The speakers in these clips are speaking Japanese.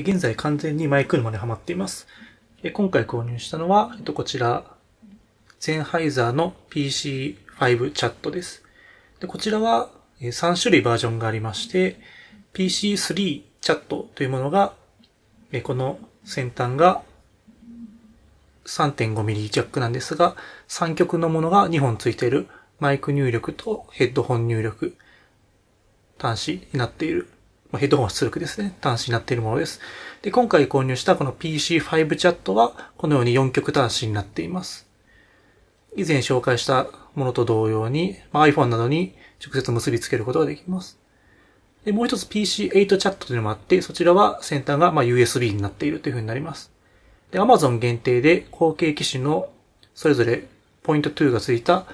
現在完全にマイクマにはまっています。今回購入したのは、こちら、ゼンハイザーの PC5 チャットです。でこちらは3種類バージョンがありまして、PC3 チャットというものが、この先端が 3.5mm ジャックなんですが、3極のものが2本ついているマイク入力とヘッドホン入力端子になっているヘッドホン出力ですね、端子になっているものです。で、今回購入したこの PC5 チャットは、このように4極端子になっています。以前紹介したものと同様に、まあ、iPhone などに直接結びつけることができます。で、もう一つ PC8 チャットというのもあって、そちらは先端がま USB になっているというふうになります。で、Amazon 限定で後継機種のそれぞれポイント2がついた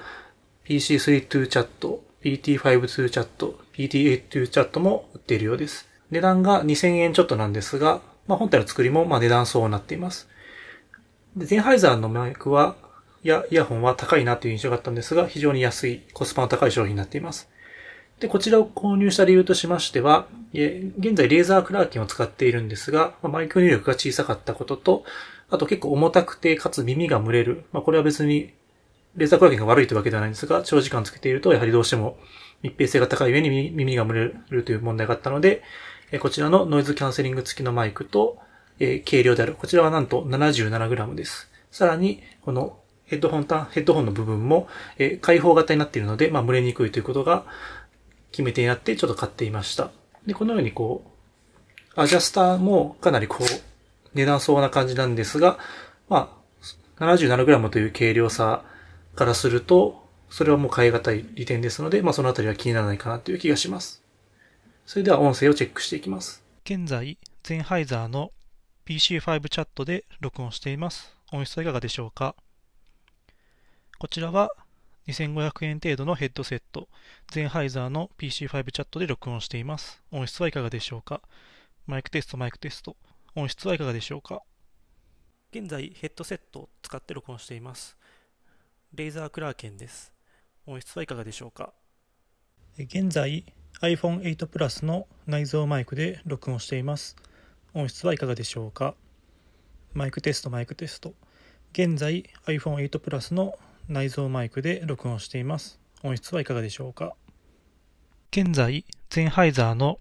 PC32 チャット、PT52 チャット、p t a いうチャットも売っているようです。値段が2000円ちょっとなんですが、まあ、本体の作りもま値段そうなっています。でゼンハイザーのマイクは、や、イヤホンは高いなという印象があったんですが、非常に安い、コスパの高い商品になっています。で、こちらを購入した理由としましては、え、現在レーザークラーキンを使っているんですが、マイク入力が小さかったことと、あと結構重たくて、かつ耳が蒸れる。まあ、これは別に、レーザークラーキンが悪いというわけではないんですが、長時間つけていると、やはりどうしても密閉性が高い上に耳が漏れるという問題があったので、えこちらのノイズキャンセリング付きのマイクと、え軽量である。こちらはなんと 77g です。さらに、このヘッドホン、ヘッドホンの部分も、え開放型になっているので、まあ、蒸れにくいということが決め手になってちょっと買っていました。で、このようにこう、アジャスターもかなりこう、値段そうな感じなんですが、まあ、77g という軽量さからすると、それはもう変え難い利点ですので、まあ、そのあたりは気にならないかなという気がします。それでは音声をチェックしていきます。現在、ゼンハイザーの PC5 チャットで録音しています。音質はいかがでしょうかこちらは2500円程度のヘッドセット、ゼンハイザーの PC5 チャットで録音しています。音質はいかがでしょうかマイクテスト、マイクテスト。音質はいかがでしょうか現在、ヘッドセットを使って録音しています。レイザークラーケンです。音質はいかがでしょうか現在 iPhone8 Plus の内蔵マイクで録音しています音質はいかがでしょうかマイクテストマイクテスト現在 iPhone8 Plus の内蔵マイクで録音しています音質はいかがでしょうか現在ゼンハイザーの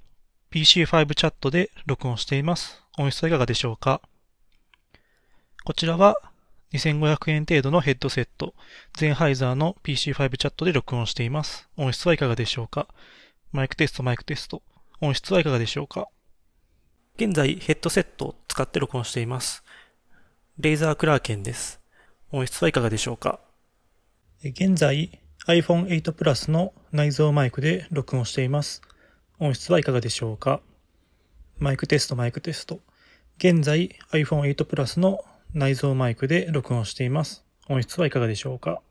PC5 チャットで録音しています音質はいかがでしょうかこちらは2500円程度のヘッドセット、ゼンハイザーの PC5 チャットで録音しています。音質はいかがでしょうかマイクテスト、マイクテスト。音質はいかがでしょうか現在、ヘッドセットを使って録音しています。レイザークラーケンです。音質はいかがでしょうか現在、iPhone 8 Plus の内蔵マイクで録音しています。音質はいかがでしょうかマイクテスト、マイクテスト。現在、iPhone 8 Plus の内蔵マイクで録音しています。音質はいかがでしょうか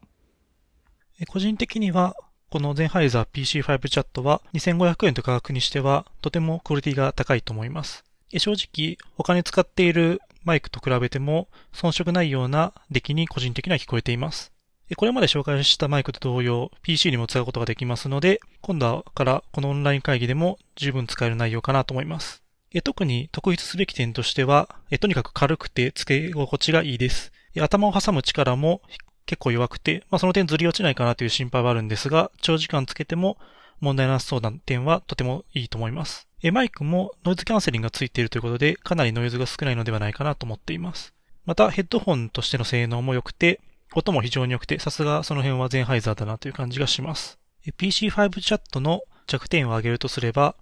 個人的には、このゼンハイザー PC5 チャットは2500円と価格にしてはとてもクオリティが高いと思います。正直、他に使っているマイクと比べても遜色ないような出来に個人的には聞こえています。これまで紹介したマイクと同様、PC にも使うことができますので、今度からこのオンライン会議でも十分使える内容かなと思います。特に特筆すべき点としては、とにかく軽くて付け心地がいいです。頭を挟む力も結構弱くて、まあ、その点ずり落ちないかなという心配はあるんですが、長時間つけても問題なさそうな点はとてもいいと思います。マイクもノイズキャンセリングがついているということで、かなりノイズが少ないのではないかなと思っています。また、ヘッドホンとしての性能も良くて、音も非常に良くて、さすがその辺はゼンハイザーだなという感じがします。PC5 チャットの弱点を挙げるとすれば、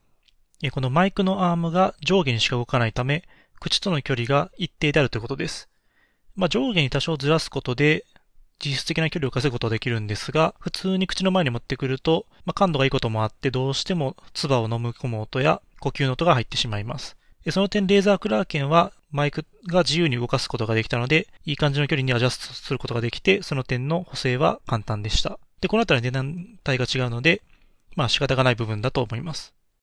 このマイクのアームが上下にしか動かないため、口との距離が一定であるということです。まあ、上下に多少ずらすことで、実質的な距離を稼ぐことはできるんですが、普通に口の前に持ってくると、まあ、感度がいいこともあって、どうしても唾を飲み込む音や呼吸の音が入ってしまいます。その点、レーザークラーケンはマイクが自由に動かすことができたので、いい感じの距離にアジャストすることができて、その点の補正は簡単でした。で、このあたり値段帯が違うので、まあ仕方がない部分だと思います。